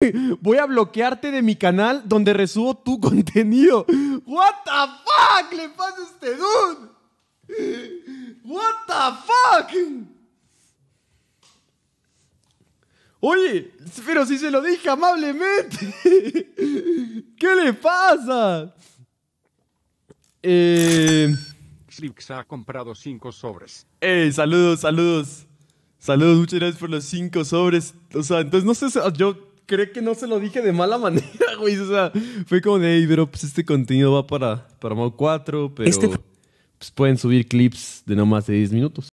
Voy a bloquearte de mi canal donde resubo tu contenido. What the fuck le pasa a este dude? What the fuck? Oye, pero si se lo dije amablemente. ¿Qué le pasa? Eh... ha comprado cinco sobres. Eh, saludos, saludos. Saludos, muchas gracias por los cinco sobres. O sea, entonces no sé, yo Creo que no se lo dije de mala manera, güey. O sea, fue como de, hey, pero pues este contenido va para, para 4, pero este pues pueden subir clips de no más de 10 minutos.